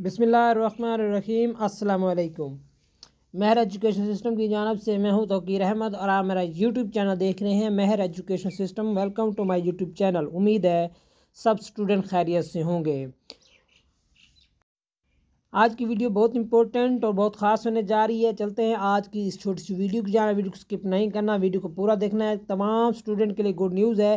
बसमीम् अल्लाम महर education system की जानब से मैं हूं तोकीर अहमद और आप मेरा यूट्यूब चैनल देख रहे हैं महर education system welcome to my YouTube channel उम्मीद है सब स्टूडेंट खैरियत से होंगे आज की वीडियो बहुत इंपॉर्टेंट और बहुत ख़ास होने जा रही है चलते हैं आज की इस छोटी सी वीडियो की जाना वीडियो को स्किप नहीं करना वीडियो को पूरा देखना है तमाम स्टूडेंट के लिए गुड न्यूज़ है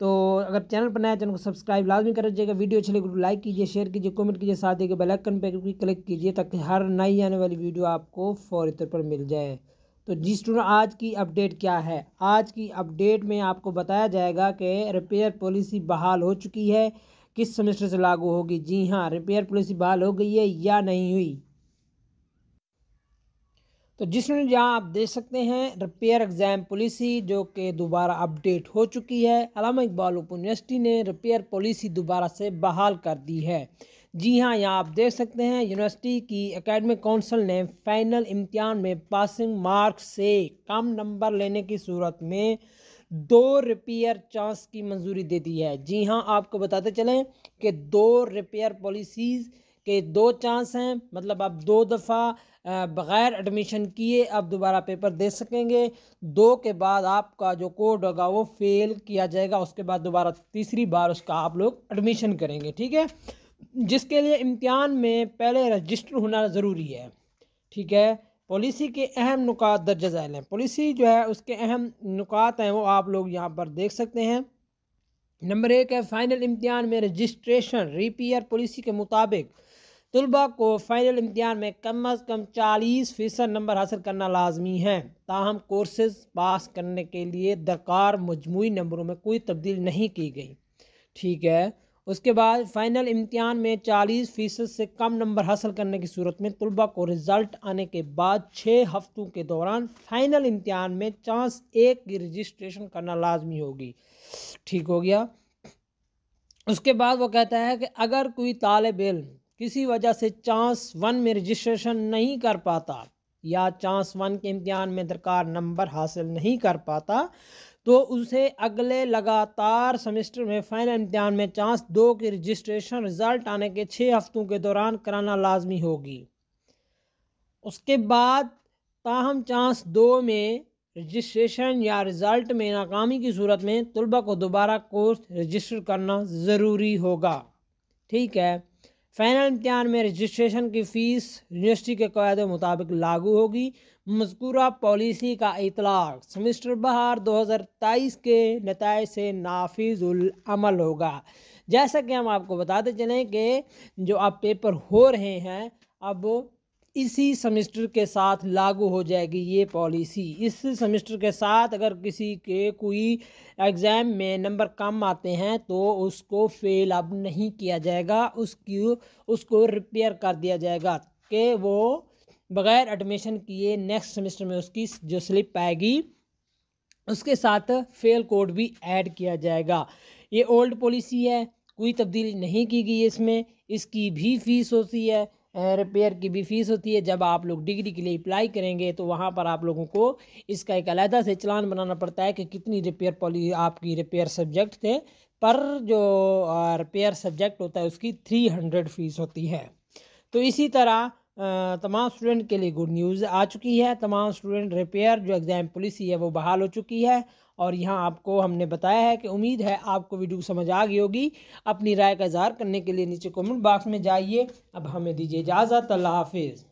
तो अगर चैनल पर नया चैनल को सब्सक्राइब लाजमी कर दीजिएगा वीडियो अच्छी लगे तो लाइक कीजिए शेयर कीजिए कमेंट कीजिए साथ देखिए बेल आइकन पर भी क्लिक कीजिए ताकि हर नई आने वाली वीडियो आपको फौरी तौर पर मिल जाए तो जी स्टूडेंट आज की अपडेट क्या है आज की अपडेट में आपको बताया जाएगा कि रिपेयर पॉलिसी बहाल हो चुकी है किस सेमेस्टर से लागू होगी जी हाँ रिपेयर पॉलिसी बहाल हो गई है या नहीं हुई तो जिसमें जहाँ आप देख सकते हैं रिपेयर एग्ज़ाम पॉलिसी जो कि दोबारा अपडेट हो चुकी है अलामा इकबाल ओपन यूनिवर्सिटी ने रिपेयर पॉलिसी दोबारा से बहाल कर दी है जी हाँ यहाँ आप देख सकते हैं यूनिवर्सिटी की एकेडमिक काउंसिल ने फाइनल इम्तिहान में पासिंग मार्क से कम नंबर लेने की सूरत में दो रिपेयर चांस की मंजूरी दे दी है जी हाँ आपको बताते चलें कि दो रिपेयर पॉलिसीज़ कि दो चांस हैं मतलब आप दो दफ़ा बग़ैर एडमिशन किए आप दोबारा पेपर दे सकेंगे दो के बाद आपका जो कोड होगा वो फेल किया जाएगा उसके बाद दोबारा तीसरी बार उसका आप लोग एडमिशन करेंगे ठीक है जिसके लिए इम्तहान में पहले रजिस्टर होना ज़रूरी है ठीक है पॉलिसी के अहम नुकात दर्ज झैल हैं पॉलिसी जो है उसके अहम नुकात हैं वो आप लोग यहाँ पर देख सकते हैं नंबर एक है फ़ाइनल इम्तहान में रजिस्ट्रेशन रीपियर पॉलिसी के मुताबिक तलबा को फाइनल इम्तहान में कम अज़ कम चालीस फ़ीसद नंबर हासिल करना लाजमी है ताहम कोर्सेज पास करने के लिए दरकार मजमू नंबरों में कोई तब्दील नहीं की गई ठीक है उसके बाद फ़ाइनल इम्तहान में चालीस फ़ीसद से कम नंबर हासिल करने की सूरत में तलबा को रिज़ल्ट आने के बाद छः हफ्तों के दौरान फ़ाइनल इम्तहान में चांस एक की रजिस्ट्रेशन करना लाजमी होगी ठीक हो गया उसके बाद वो कहता है कि अगर कोई तालब इम किसी वजह से चांस वन में रजिस्ट्रेशन नहीं कर पाता या चांस वन के इम्तहान में दरकार नंबर हासिल नहीं कर पाता तो उसे अगले लगातार सेमेस्टर में फ़ाइनल इम्तहान में चांस दो के रजिस्ट्रेशन रिज़ल्ट आने के छः हफ्तों के दौरान कराना लाजमी होगी उसके बाद ताहम चांस दो में रजिस्ट्रेशन या रिज़ल्ट में नाकामी की सूरत में तलबा को दोबारा कोर्स रजिस्टर करना ज़रूरी होगा ठीक है फाइनल इम्तहान में रजिस्ट्रेशन की फ़ीस यूनिवर्सिटी के कायदे मुताबिक लागू होगी मजकूरा पॉलिसी का इतलाक सेमिस्टर बहार 2023 के नतज से नाफिजुलमल होगा जैसा कि हम आपको बताते चलें कि जो आप पेपर हो रहे हैं अब इसी सेमेस्टर के साथ लागू हो जाएगी ये पॉलिसी इस सेमेस्टर के साथ अगर किसी के कोई एग्ज़ाम में नंबर कम आते हैं तो उसको फेल अब नहीं किया जाएगा उसकी उसको रिपेयर कर दिया जाएगा कि वो बग़ैर एडमिशन किए नेक्स्ट सेमेस्टर में उसकी जो स्लिप आएगी उसके साथ फेल कोड भी ऐड किया जाएगा ये ओल्ड पॉलिसी है कोई तब्दीली नहीं की गई इसमें इसकी भी फीस होती है रिपेयर की भी फ़ीस होती है जब आप लोग डिग्री के लिए अप्लाई करेंगे तो वहाँ पर आप लोगों को इसका एक अलहदा से चलान बनाना पड़ता है कि कितनी रिपेयर पॉली आपकी रिपेयर सब्जेक्ट थे पर जो रिपेयर सब्जेक्ट होता है उसकी थ्री हंड्रेड फ़ीस होती है तो इसी तरह तमाम स्टूडेंट के लिए गुड न्यूज़ आ चुकी है तमाम स्टूडेंट रिपेयर जो एग्ज़ाम पॉलिसी है वो बहाल हो चुकी है और यहाँ आपको हमने बताया है कि उम्मीद है आपको वीडियो समझ आ गई होगी अपनी राय का इजहार करने के लिए नीचे कमेंट बॉक्स में जाइए अब हमें दीजिए इजाज़त अल्लाह हाफिज़